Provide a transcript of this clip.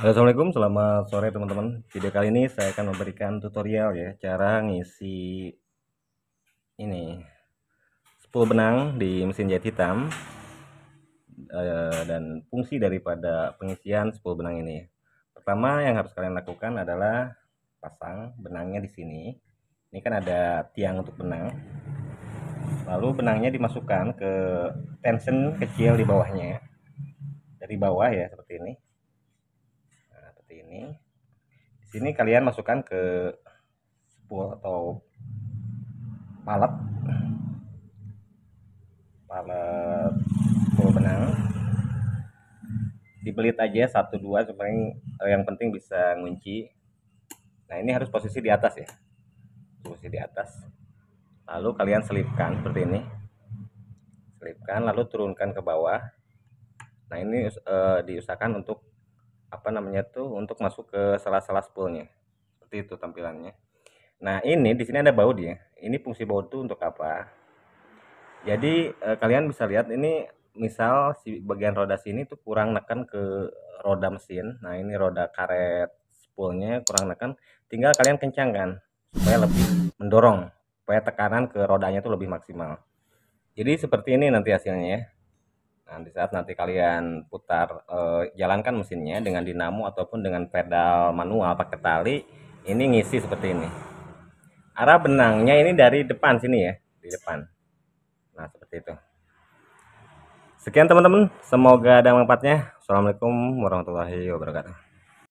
assalamualaikum selamat sore teman-teman video kali ini saya akan memberikan tutorial ya cara ngisi ini spool benang di mesin jahit hitam eh, dan fungsi daripada pengisian spool benang ini pertama yang harus kalian lakukan adalah pasang benangnya di sini ini kan ada tiang untuk benang lalu benangnya dimasukkan ke tension kecil di bawahnya dari bawah ya seperti ini seperti ini di sini kalian masukkan ke spool atau palet palet spool benang dibelit aja satu dua sebenarnya eh, yang penting bisa ngunci nah ini harus posisi di atas ya posisi di atas lalu kalian selipkan seperti ini selipkan lalu turunkan ke bawah nah ini uh, diusahakan untuk apa namanya tuh untuk masuk ke salah-salah spoolnya seperti itu tampilannya nah ini di sini ada baut ya ini fungsi baut tuh untuk apa jadi eh, kalian bisa lihat ini misal si bagian roda sini tuh kurang nekan ke roda mesin nah ini roda karet spoolnya kurang nekan tinggal kalian kencangkan supaya lebih mendorong supaya tekanan ke rodanya tuh lebih maksimal jadi seperti ini nanti hasilnya ya Nah, di saat nanti kalian putar eh, jalankan mesinnya dengan dinamo ataupun dengan pedal manual pakai tali, ini ngisi seperti ini. Arah benangnya ini dari depan sini ya, di depan. Nah, seperti itu. Sekian teman-teman, semoga ada manfaatnya. Assalamualaikum warahmatullahi wabarakatuh.